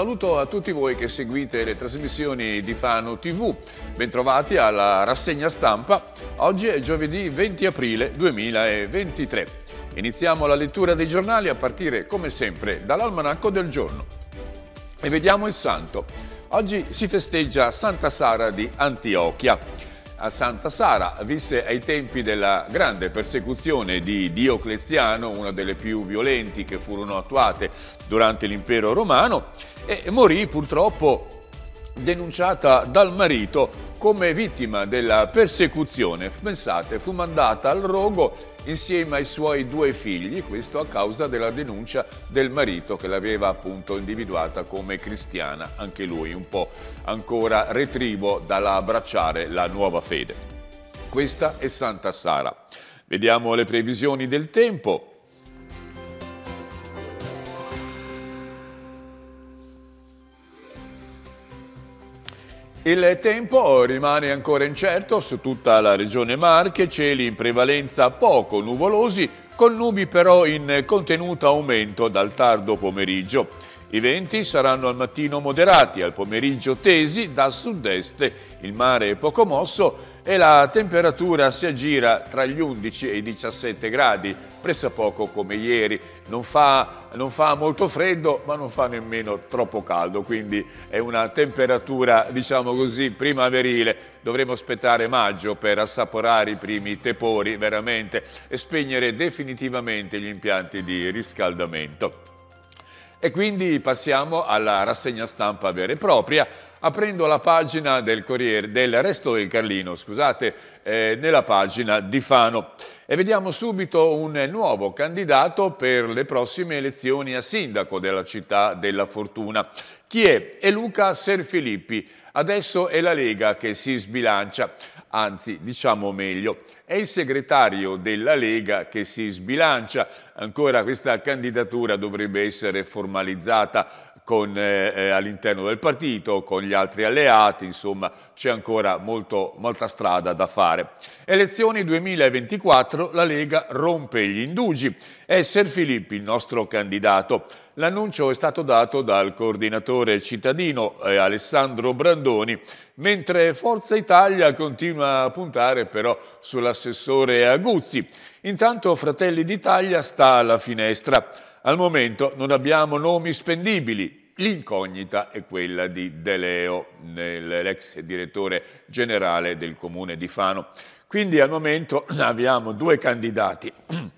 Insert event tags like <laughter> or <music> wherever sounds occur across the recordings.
saluto a tutti voi che seguite le trasmissioni di Fano TV. Bentrovati alla rassegna stampa. Oggi è giovedì 20 aprile 2023. Iniziamo la lettura dei giornali a partire, come sempre, dall'almanacco del giorno. E vediamo il santo. Oggi si festeggia Santa Sara di Antiochia a Santa Sara, visse ai tempi della grande persecuzione di Diocleziano, una delle più violenti che furono attuate durante l'impero romano, e morì purtroppo denunciata dal marito come vittima della persecuzione. Pensate, fu mandata al rogo insieme ai suoi due figli, questo a causa della denuncia del marito che l'aveva appunto individuata come cristiana, anche lui un po' ancora retrivo dall'abbracciare la nuova fede. Questa è Santa Sara. Vediamo le previsioni del tempo. Il tempo rimane ancora incerto su tutta la regione Marche, cieli in prevalenza poco nuvolosi, con nubi però in contenuto aumento dal tardo pomeriggio. I venti saranno al mattino moderati, al pomeriggio tesi da sud-est, il mare poco mosso e la temperatura si aggira tra gli 11 e i 17 gradi, pressappoco come ieri. Non fa, non fa molto freddo ma non fa nemmeno troppo caldo, quindi è una temperatura diciamo così primaverile. Dovremo aspettare maggio per assaporare i primi tepori veramente e spegnere definitivamente gli impianti di riscaldamento. E quindi passiamo alla rassegna stampa vera e propria aprendo la pagina del Corriere, del Resto del Carlino, scusate, eh, nella pagina di Fano. E vediamo subito un nuovo candidato per le prossime elezioni a sindaco della città della Fortuna. Chi è? È Luca Serfilippi. Adesso è la Lega che si sbilancia, anzi diciamo meglio, è il segretario della Lega che si sbilancia. Ancora questa candidatura dovrebbe essere formalizzata con, eh, eh, all'interno del partito, con gli altri alleati, insomma c'è ancora molto, molta strada da fare. Elezioni 2024, la Lega rompe gli indugi. È Ser Filippi il nostro candidato. L'annuncio è stato dato dal coordinatore cittadino eh, Alessandro Brandoni, mentre Forza Italia continua a puntare però sull'assessore Aguzzi. Intanto Fratelli d'Italia sta alla finestra. Al momento non abbiamo nomi spendibili, L'incognita è quella di De Leo, l'ex direttore generale del comune di Fano. Quindi al momento <clears throat> abbiamo due candidati. <clears throat>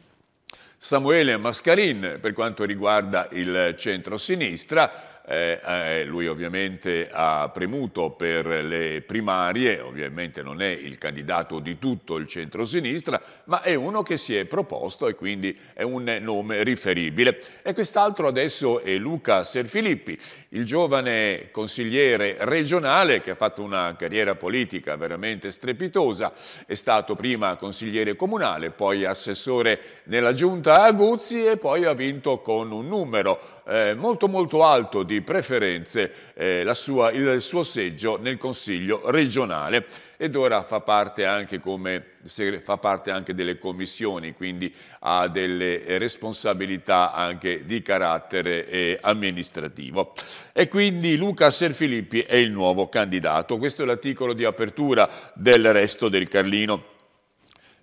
Samuele Mascarin per quanto riguarda il centro-sinistra eh, eh, lui ovviamente ha premuto per le primarie, ovviamente non è il candidato di tutto il centro-sinistra, ma è uno che si è proposto e quindi è un nome riferibile. E quest'altro adesso è Luca Serfilippi, il giovane consigliere regionale che ha fatto una carriera politica veramente strepitosa, è stato prima consigliere comunale, poi assessore nella giunta a Guzzi e poi ha vinto con un numero eh, molto molto alto di di preferenze eh, sua, il suo seggio nel Consiglio regionale ed ora fa parte, come, fa parte anche delle commissioni, quindi ha delle responsabilità anche di carattere eh, amministrativo. E quindi Luca Serfilippi è il nuovo candidato. Questo è l'articolo di apertura del resto del Carlino.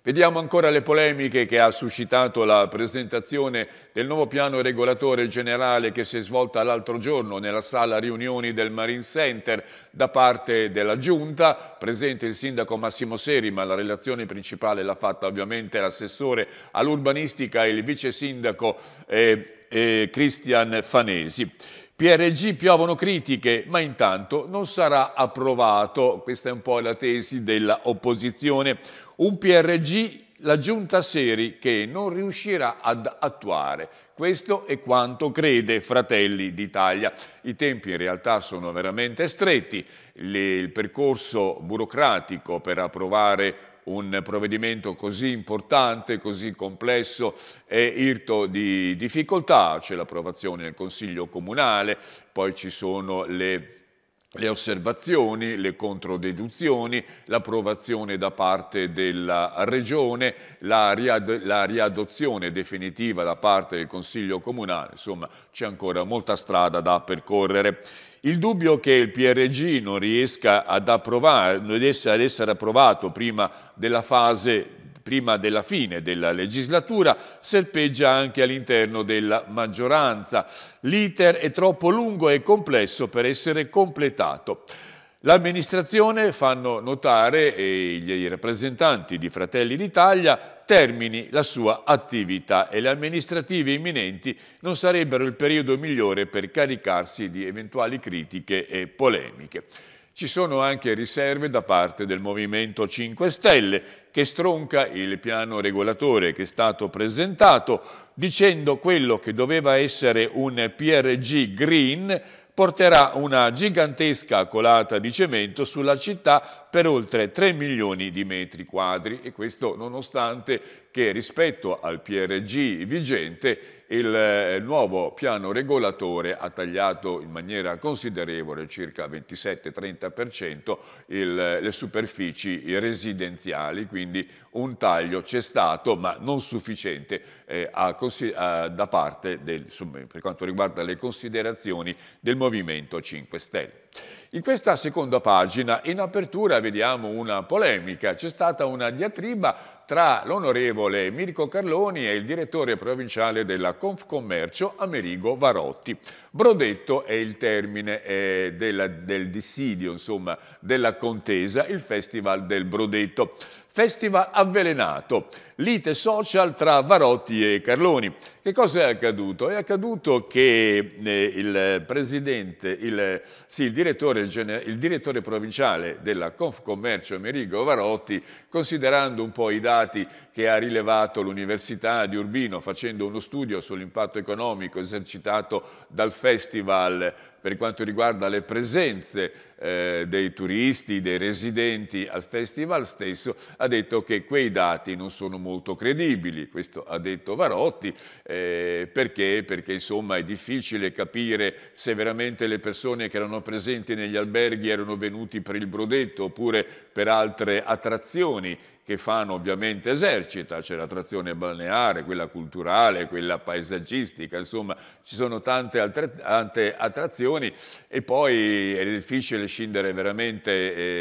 Vediamo ancora le polemiche che ha suscitato la presentazione del nuovo piano regolatore generale che si è svolta l'altro giorno nella sala riunioni del Marine Center da parte della Giunta, presente il sindaco Massimo Seri, ma la relazione principale l'ha fatta ovviamente l'assessore all'urbanistica e il vice sindaco eh, eh, Cristian Fanesi. PRG piovono critiche, ma intanto non sarà approvato, questa è un po' la tesi dell'opposizione, un PRG la giunta Seri che non riuscirà ad attuare. Questo è quanto crede Fratelli d'Italia. I tempi in realtà sono veramente stretti, il percorso burocratico per approvare un provvedimento così importante, così complesso e irto di difficoltà, c'è l'approvazione del Consiglio Comunale, poi ci sono le le osservazioni, le controdeduzioni, l'approvazione da parte della Regione, la, riad la, riadozione definitiva da parte del Consiglio Comunale, insomma c'è ancora molta strada da percorrere. Il dubbio che il PRG non riesca ad, approvare, non ad essere approvato prima della fase prima della fine della legislatura, serpeggia anche all'interno della maggioranza. L'iter è troppo lungo e complesso per essere completato. L'amministrazione fanno notare e i rappresentanti di Fratelli d'Italia termini la sua attività e le amministrative imminenti non sarebbero il periodo migliore per caricarsi di eventuali critiche e polemiche. Ci sono anche riserve da parte del Movimento 5 Stelle che stronca il piano regolatore che è stato presentato dicendo quello che doveva essere un PRG green porterà una gigantesca colata di cemento sulla città per oltre 3 milioni di metri quadri e questo nonostante che rispetto al PRG vigente il eh, nuovo piano regolatore ha tagliato in maniera considerevole, circa 27-30%, eh, le superfici residenziali, quindi un taglio c'è stato ma non sufficiente eh, a, a, da parte del, su, per quanto riguarda le considerazioni del Movimento 5 Stelle. In questa seconda pagina, in apertura, vediamo una polemica. C'è stata una diatriba tra l'onorevole Mirko Carloni e il direttore provinciale della Confcommercio, Amerigo Varotti. Brodetto è il termine eh, della, del dissidio, insomma, della contesa, il Festival del Brodetto. Festival avvelenato, lite social tra Varotti e Carloni. Che cosa è accaduto? È accaduto che eh, il presidente, il, sì, il, direttore, il direttore, provinciale della Confcommercio Merigo Varotti, considerando un po' i dati che ha rilevato l'Università di Urbino facendo uno studio sull'impatto economico esercitato dal Festival per quanto riguarda le presenze eh, dei turisti, dei residenti al festival stesso, ha detto che quei dati non sono molto credibili, questo ha detto Varotti, eh, perché? perché insomma è difficile capire se veramente le persone che erano presenti negli alberghi erano venuti per il brodetto oppure per altre attrazioni che fanno ovviamente esercita, c'è la trazione balneare, quella culturale, quella paesaggistica, insomma ci sono tante altre, tante attrazioni e poi è difficile scindere veramente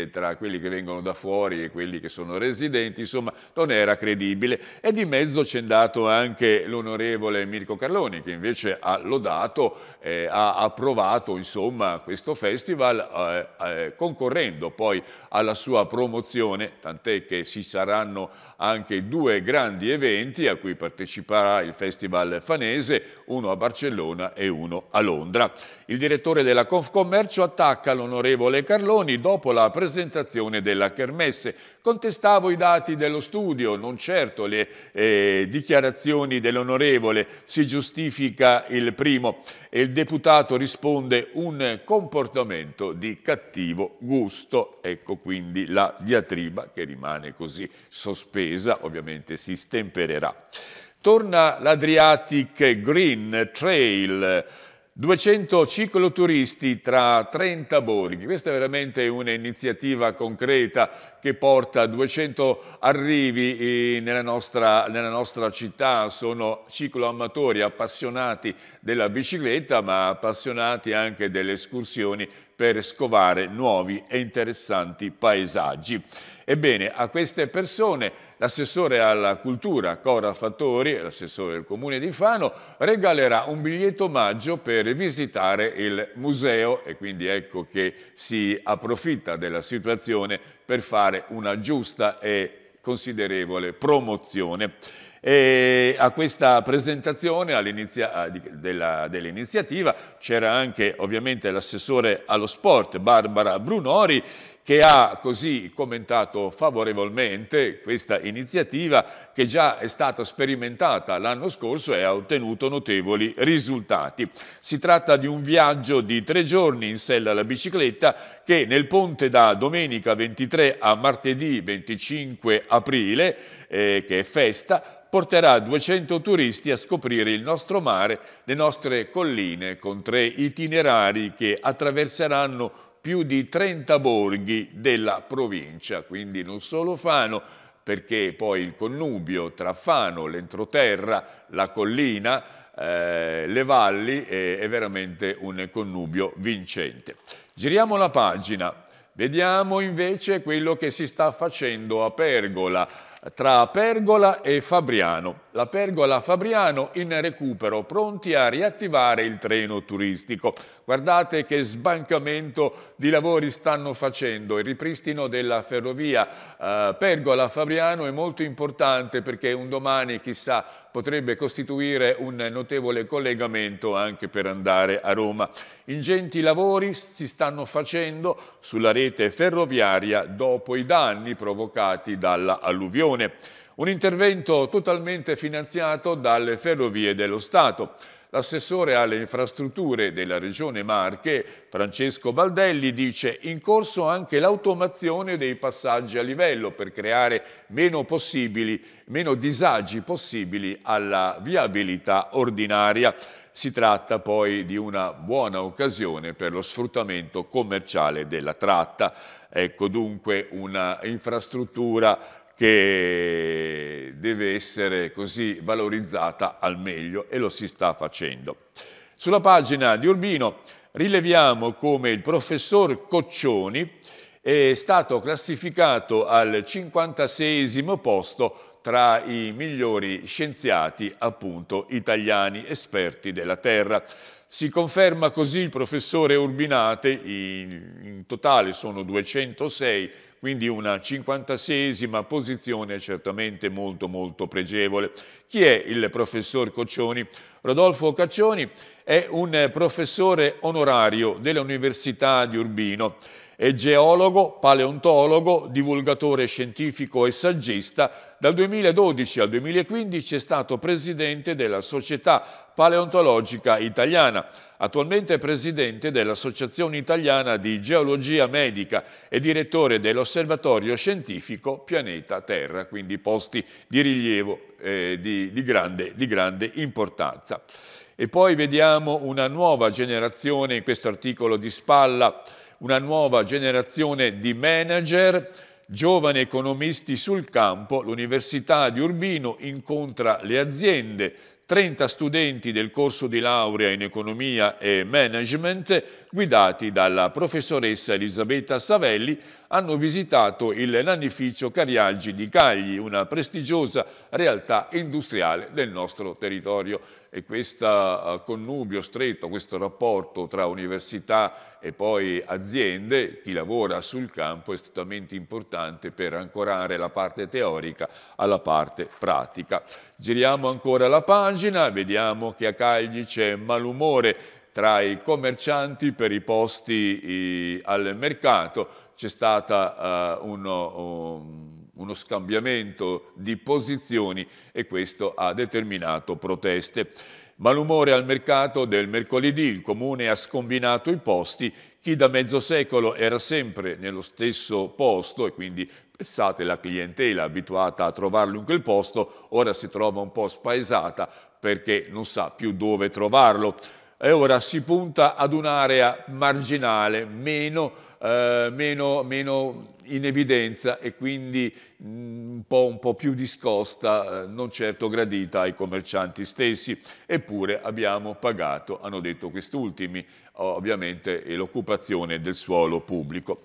eh, tra quelli che vengono da fuori e quelli che sono residenti, insomma non era credibile e di mezzo c'è andato anche l'onorevole Mirko Carloni che invece ha lodato, eh, ha approvato insomma questo festival eh, eh concorrendo poi alla sua promozione, tant'è che si sa saranno anche due grandi eventi a cui parteciperà il Festival Fanese, uno a Barcellona e uno a Londra. Il direttore della Confcommercio attacca l'onorevole Carloni dopo la presentazione della Kermesse. Contestavo i dati dello studio, non certo le eh, dichiarazioni dell'onorevole, si giustifica il primo e il deputato risponde un comportamento di cattivo gusto. Ecco quindi la diatriba che rimane così sospesa attesa ovviamente si stempererà. Torna l'Adriatic Green Trail, 200 cicloturisti tra 30 borghi. Questa è veramente un'iniziativa concreta che porta 200 arrivi eh, nella nostra, nella nostra città. Sono cicloamatori appassionati della bicicletta ma appassionati anche delle escursioni per scovare nuovi e interessanti paesaggi. Ebbene, a queste persone l'assessore alla cultura Cora Fattori, l'assessore del comune di Fano, regalerà un biglietto omaggio per visitare il museo e quindi ecco che si approfitta della situazione per fare una giusta e considerevole promozione. E a questa presentazione ah, della, dell'iniziativa c'era anche ovviamente l'assessore allo sport Barbara Brunori che ha così commentato favorevolmente questa iniziativa che già è stata sperimentata l'anno scorso e ha ottenuto notevoli risultati. Si tratta di un viaggio di tre giorni in sella alla bicicletta che nel ponte da domenica 23 a martedì 25 aprile, eh, che è festa, porterà 200 turisti a scoprire il nostro mare, le nostre colline, con tre itinerari che attraverseranno più di 30 borghi della provincia, quindi non solo Fano, perché poi il connubio tra Fano, l'entroterra, la collina, eh, le valli è, è veramente un connubio vincente. Giriamo la pagina, vediamo invece quello che si sta facendo a Pergola tra Pergola e Fabriano. La Pergola Fabriano in recupero, pronti a riattivare il treno turistico. Guardate che sbancamento di lavori stanno facendo. Il ripristino della ferrovia eh, Pergola-Fabriano è molto importante perché un domani, chissà, potrebbe costituire un notevole collegamento anche per andare a Roma. Ingenti lavori si stanno facendo sulla rete ferroviaria dopo i danni provocati dall'alluvione. Un intervento totalmente finanziato dalle ferrovie dello Stato. L'assessore alle infrastrutture della Regione Marche, Francesco Baldelli, dice in corso anche l'automazione dei passaggi a livello per creare meno, meno disagi possibili alla viabilità ordinaria. Si tratta poi di una buona occasione per lo sfruttamento commerciale della tratta. Ecco dunque una infrastruttura che deve essere così valorizzata al meglio e lo si sta facendo. Sulla pagina di Urbino rileviamo come il professor Coccioni è stato classificato al 56 posto tra i migliori scienziati appunto italiani esperti della Terra. Si conferma così il professore Urbinate, in, totale sono 206 quindi una 56 posizione certamente molto molto pregevole. Chi è il professor Coccioni? Rodolfo Caccioni è un professore onorario dell'Università di Urbino è geologo, paleontologo, divulgatore scientifico e saggista. Dal 2012 al 2015 è stato presidente della Società Paleontologica Italiana. Attualmente è presidente dell'Associazione Italiana di Geologia Medica e direttore dell'Osservatorio Scientifico Pianeta Terra, quindi posti di rilievo eh, di, di, grande, di grande importanza. E poi vediamo una nuova generazione in questo articolo di spalla una nuova generazione di manager, giovani economisti sul campo, l'Università di Urbino incontra le aziende, 30 studenti del corso di laurea in economia e management, guidati dalla professoressa Elisabetta Savelli, hanno visitato il lanificio Cariaggi di Cagli, una prestigiosa realtà industriale del nostro territorio e questo eh, connubio stretto, questo rapporto tra università e poi aziende, chi lavora sul campo è estremamente importante per ancorare la parte teorica alla parte pratica. Giriamo ancora la pagina, vediamo che a Cagli c'è malumore tra i commercianti per i posti al mercato, c'è stata uh, uno, um, uno scambiamento di posizioni e questo ha determinato proteste. Malumore al mercato del mercoledì, il comune ha scombinato i posti, chi da mezzo secolo era sempre nello stesso posto e quindi pensate la clientela abituata a trovarlo in quel posto, ora si trova un po' spaesata perché non sa più dove trovarlo. E ora si punta ad un'area marginale, meno eh, meno, meno, in evidenza e quindi mh, mm, un, po', un, po', più discosta, eh, non certo gradita ai commercianti stessi. Eppure abbiamo pagato, hanno detto quest'ultimi, ovviamente l'occupazione del suolo pubblico.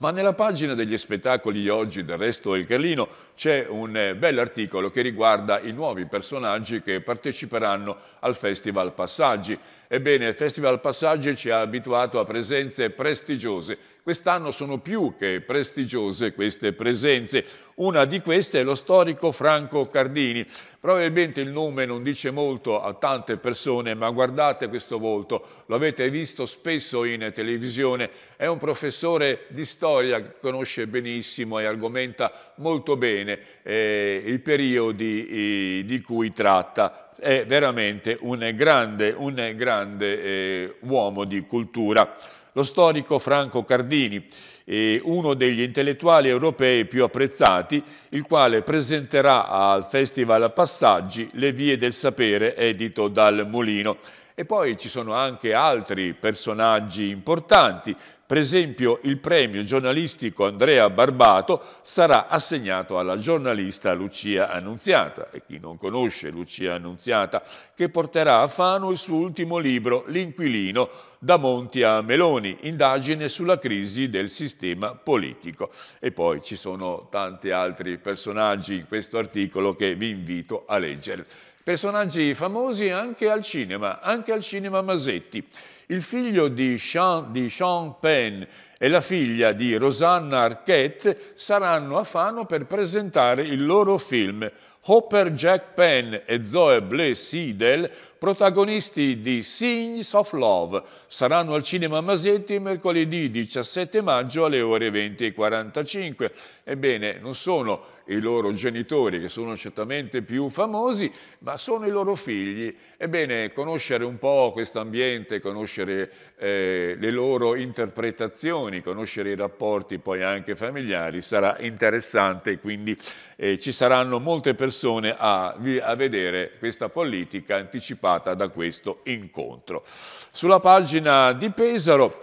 Ma nella pagina degli spettacoli di oggi del resto del Carlino c'è un eh, bell'articolo che riguarda i nuovi personaggi che parteciperanno al Festival Passaggi. Ebbene, il Festival Passaggi ci ha abituato a presenze prestigiose. Quest'anno sono più che prestigiose queste presenze. Una di queste è lo storico Franco Cardini. Probabilmente il nome non dice molto a tante persone, ma guardate questo volto. Lo avete visto spesso in televisione. È un professore di storia che conosce benissimo e argomenta molto bene eh, i periodi eh, di cui tratta è veramente un grande, un grande eh, uomo di cultura. Lo storico Franco Cardini, eh, uno degli intellettuali europei più apprezzati, il quale presenterà al Festival Passaggi Le vie del sapere, edito dal Molino. E poi ci sono anche altri personaggi importanti, per esempio il premio giornalistico Andrea Barbato sarà assegnato alla giornalista Lucia Annunziata, e chi non conosce Lucia Annunziata, che porterà a Fano il suo ultimo libro L'inquilino, da Monti a Meloni, indagine sulla crisi del sistema politico. E poi ci sono tanti altri personaggi in questo articolo che vi invito a leggere. Personaggi famosi anche al cinema, anche al cinema Masetti. Il figlio di Sean, di Sean Penn e la figlia di Rosanna Arquette saranno a Fano per presentare il loro film. Hopper Jack Penn e Zoe Bliss Seidel, protagonisti di Scenes of Love, saranno al Cinema Masetti mercoledì 17 maggio alle ore 20.45. Ebbene, non sono i loro genitori, che sono certamente più famosi, ma sono i loro figli. Ebbene, conoscere un po' questo ambiente, conoscere eh, le loro interpretazioni, conoscere i rapporti poi anche familiari sarà interessante, quindi eh, ci saranno molte persone a, a vedere questa politica anticipata da questo incontro. Sulla pagina di Pesaro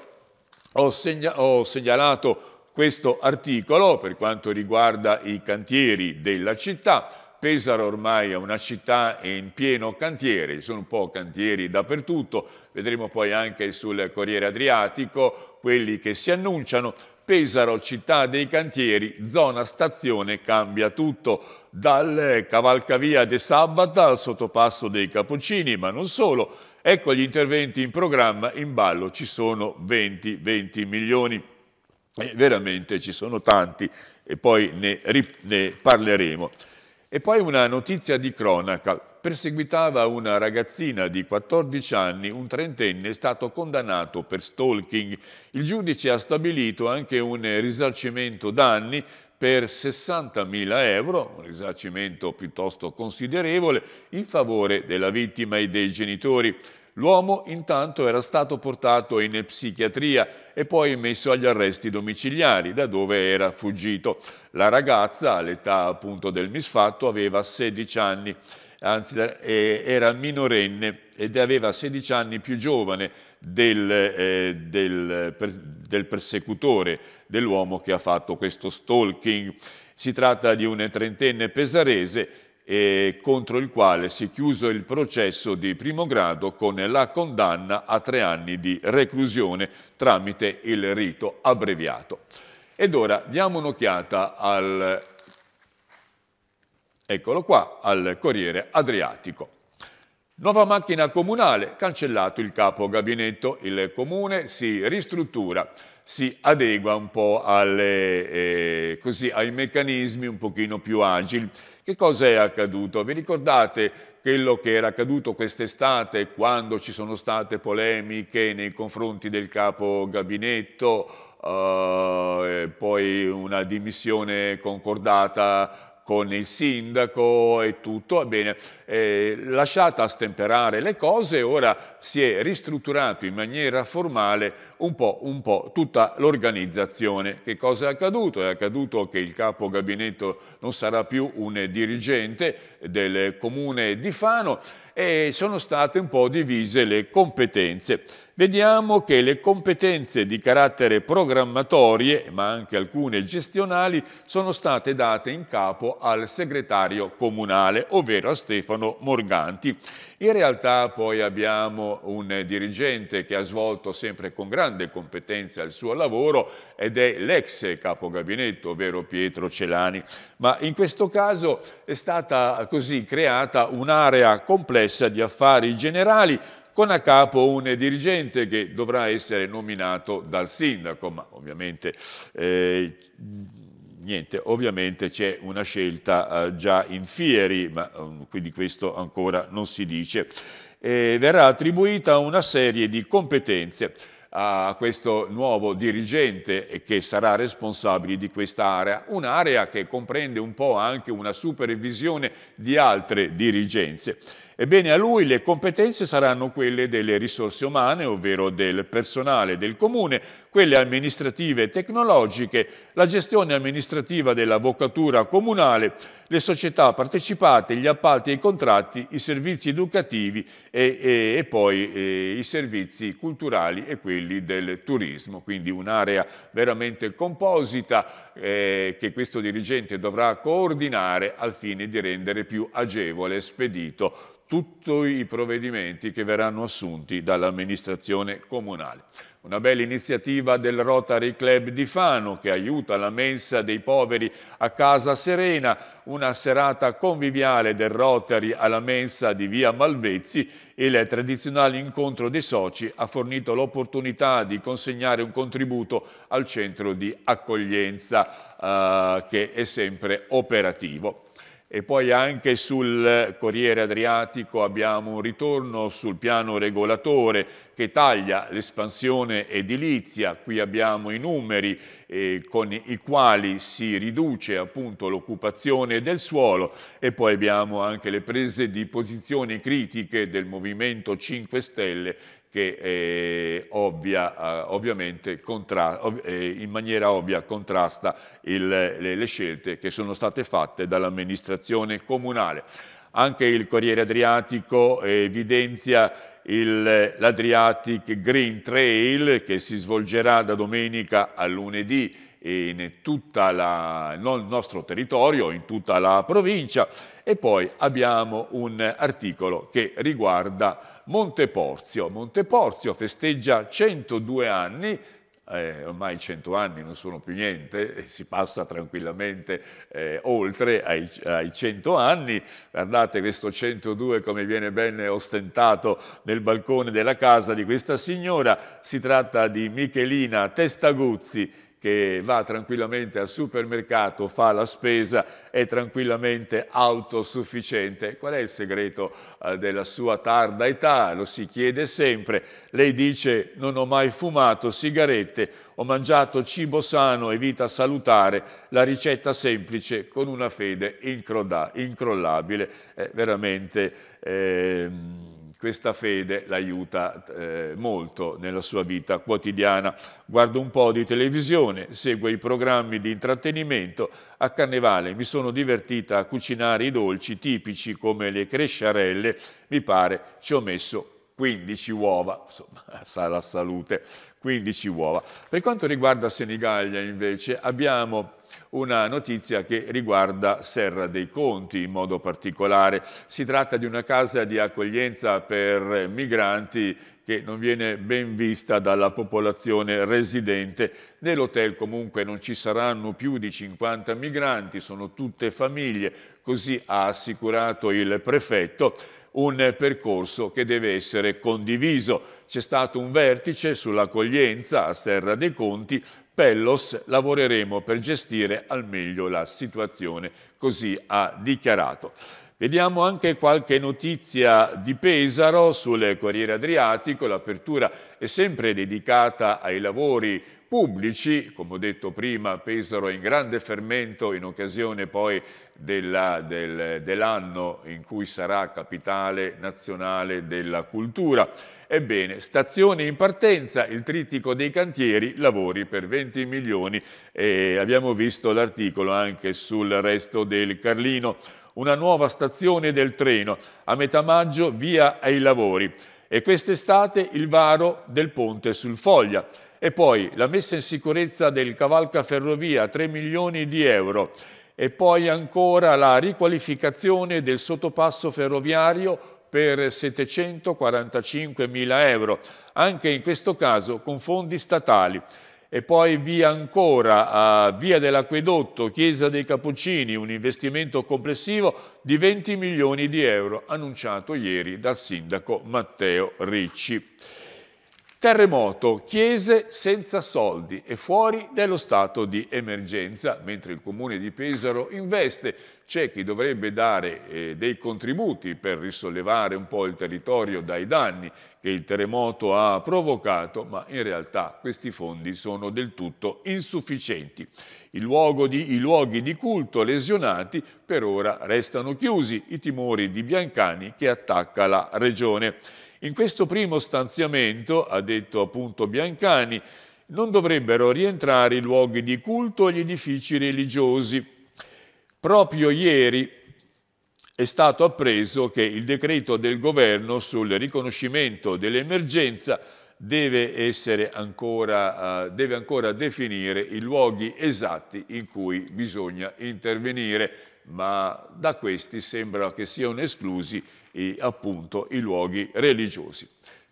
ho, segna ho segnalato questo articolo, per quanto riguarda i cantieri della città, Pesaro ormai è una città in pieno cantiere, ci sono un po' cantieri dappertutto, vedremo poi anche sul Corriere Adriatico quelli che si annunciano. Pesaro, città dei cantieri, zona stazione, cambia tutto, dal cavalcavia de Sabata al sottopasso dei Cappuccini, ma non solo. Ecco gli interventi in programma, in ballo ci sono 20-20 milioni. E veramente ci sono tanti e poi ne, ne parleremo. E poi una notizia di cronaca. Perseguitava una ragazzina di 14 anni, un trentenne è stato condannato per stalking. Il giudice ha stabilito anche un risarcimento danni per 60.000 euro, un risarcimento piuttosto considerevole, in favore della vittima e dei genitori. L'uomo intanto era stato portato in psichiatria e poi messo agli arresti domiciliari, da dove era fuggito. La ragazza, all'età appunto del misfatto, aveva 16 anni anzi eh, era minorenne ed aveva 16 anni più giovane del, eh, del, del persecutore, dell'uomo che ha fatto questo stalking. Si tratta di un trentenne pesarese eh, contro il quale si è chiuso il processo di primo grado con la condanna a tre anni di reclusione tramite il rito abbreviato. Ed ora diamo un'occhiata al, eccolo qua, al Corriere Adriatico. Nuova macchina comunale, cancellato il capo gabinetto, il comune si ristruttura, si adegua un po' alle, eh, così, ai meccanismi un pochino più agili che cosa è accaduto? Vi ricordate quello che era accaduto quest'estate quando ci sono state polemiche nei confronti del capo gabinetto, eh, poi una dimissione concordata con il sindaco e tutto, ebbene, eh, lasciata stemperare le cose, ora si è ristrutturato in maniera formale un po', un po tutta l'organizzazione. Che cosa è accaduto? È accaduto che il capo gabinetto non sarà più un dirigente del comune di Fano e sono state un po' divise le competenze vediamo che le competenze di carattere programmatorie, ma anche alcune gestionali, sono state date in capo al segretario comunale, ovvero a Stefano Morganti. In realtà poi abbiamo un dirigente che ha svolto sempre con grande competenza il suo lavoro ed è l'ex capogabinetto, ovvero Pietro Celani. Ma in questo caso è stata così creata un'area complessa di affari generali con a capo un dirigente che dovrà essere nominato dal sindaco, ma ovviamente... Eh, niente, ovviamente c'è una scelta eh, già in fieri, ma um, quindi questo ancora non si dice. E verrà attribuita una serie di competenze a questo nuovo dirigente che sarà responsabile di quest'area, un'area che comprende un po' anche una supervisione di altre dirigenze. Ebbene, a lui le competenze saranno quelle delle risorse umane, ovvero del personale del comune, quelle amministrative e tecnologiche, la gestione amministrativa dell'avvocatura comunale, le società partecipate, gli appalti e i contratti, i servizi educativi e, e, e poi e, eh, i servizi culturali e quelli del turismo. Quindi un'area veramente composita eh, che questo dirigente dovrà coordinare al fine di rendere più agevole e spedito tutti i provvedimenti che verranno assunti dall'amministrazione comunale. Una bella iniziativa del Rotary Club di Fano che aiuta la mensa dei poveri a Casa Serena, una serata conviviale del Rotary alla mensa di Via Malvezzi e il tradizionale incontro dei soci ha fornito l'opportunità di consegnare un contributo al centro di accoglienza eh, che è sempre operativo e poi anche sul Corriere Adriatico abbiamo un ritorno sul piano regolatore che taglia l'espansione edilizia, qui abbiamo i numeri eh, con i quali si riduce appunto l'occupazione del suolo e poi abbiamo anche le prese di posizioni critiche del Movimento 5 Stelle che eh, ovvia, eh, ovviamente eh, in maniera ovvia contrasta il, le, le scelte che sono state fatte dall'amministrazione comunale. Anche il Corriere Adriatico evidenzia l'Adriatic Green Trail che si svolgerà da domenica a lunedì in tutto la, nel nostro territorio, in tutta la provincia e poi abbiamo un articolo che riguarda Monteporzio. Monteporzio festeggia 102 anni, eh, ormai 100 anni non sono più niente, si passa tranquillamente eh, oltre ai, ai, 100 anni. Guardate questo 102 come viene ben ostentato nel balcone della casa di questa signora. Si tratta di Michelina Testaguzzi, che va tranquillamente al supermercato, fa la spesa, è tranquillamente autosufficiente. Qual è il segreto eh, della sua tarda età? Lo si chiede sempre. Lei dice non ho mai fumato sigarette, ho mangiato cibo sano e vita salutare, la ricetta semplice con una fede incrollabile. Eh, veramente... Eh, questa fede l'aiuta eh, molto nella sua vita quotidiana. Guardo un po' di televisione, seguo i programmi di intrattenimento. A Carnevale mi sono divertita a cucinare i dolci tipici come le cresciarelle, mi pare ci ho messo 15 uova, insomma, <laughs> sarà salute, 15 uova. Per quanto riguarda Senigallia invece abbiamo una notizia che riguarda Serra dei Conti in modo particolare. Si tratta di una casa di accoglienza per migranti che non viene ben vista dalla popolazione residente. Nell'hotel comunque non ci saranno più di 50 migranti, sono tutte famiglie, così ha assicurato il prefetto un percorso che deve essere condiviso. C'è stato un vertice sull'accoglienza a Serra dei Conti, Pellos lavoreremo per gestire al meglio la situazione, così ha dichiarato. Vediamo anche qualche notizia di Pesaro sul Corriere Adriatico, l'apertura è sempre dedicata ai lavori pubblici, come ho detto prima Pesaro è in grande fermento in occasione poi dell'anno del, dell in cui sarà capitale nazionale della cultura. Ebbene, stazione in partenza, il trittico dei cantieri, lavori per 20 milioni e abbiamo visto l'articolo anche sul resto del Carlino una nuova stazione del treno, a metà maggio via ai lavori e quest'estate il varo del ponte sul Foglia e poi la messa in sicurezza del cavalcaferrovia 3 milioni di euro e poi ancora la riqualificazione del sottopasso ferroviario per 745 mila euro, anche in questo caso con fondi statali e poi via ancora a Via dell'Acquedotto, Chiesa dei Cappuccini, un investimento complessivo di 20 milioni di euro annunciato ieri dal sindaco Matteo Ricci. Terremoto, chiese senza soldi e fuori dello stato di emergenza, mentre il comune di Pesaro investe, c'è chi dovrebbe dare eh, dei contributi per risollevare un po' il territorio dai danni che il terremoto ha provocato, ma in realtà questi fondi sono del tutto insufficienti. Di, I luoghi di culto lesionati per ora restano chiusi, i timori di Biancani che attacca la regione. In questo primo stanziamento, ha detto appunto Biancani, non dovrebbero rientrare i luoghi di culto e gli edifici religiosi. Proprio ieri è stato appreso che il decreto del governo sul riconoscimento dell'emergenza deve, ancora, eh, deve ancora definire i luoghi esatti in cui bisogna intervenire ma da questi sembra che siano esclusi i, appunto i luoghi religiosi.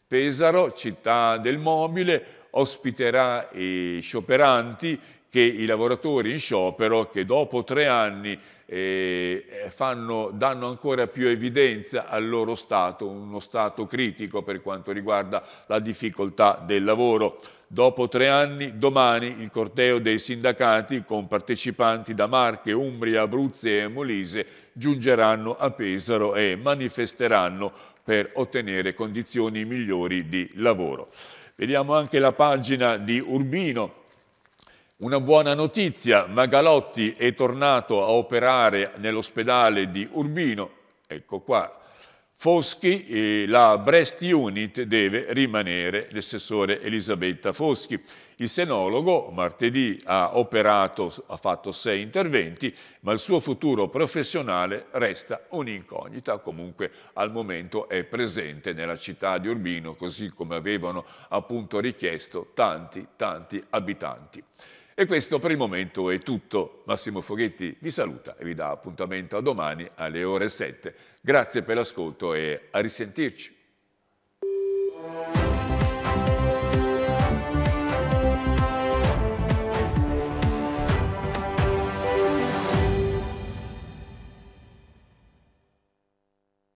Pesaro, città del mobile, ospiterà i scioperanti, che i lavoratori in sciopero che dopo tre anni eh, eh, fanno, danno ancora più evidenza al loro stato, uno stato critico per quanto riguarda la difficoltà del lavoro. Dopo tre anni, domani, il corteo dei sindacati con partecipanti da Marche, Umbria, Abruzzi e Molise giungeranno a Pesaro e manifesteranno per ottenere condizioni migliori di lavoro. Vediamo anche la pagina di Urbino, una buona notizia, Magalotti è tornato a operare nell'ospedale di Urbino, ecco qua, Foschi, eh, la Brest Unit deve rimanere l'assessore Elisabetta Foschi. Il senologo martedì ha operato, ha fatto sei interventi, ma il suo futuro professionale resta un'incognita, comunque al momento è presente nella città di Urbino, così come avevano appunto richiesto tanti, tanti abitanti. E questo per il momento è tutto. Massimo Foghetti vi saluta e vi dà appuntamento a domani alle ore 7. Grazie per l'ascolto e a risentirci.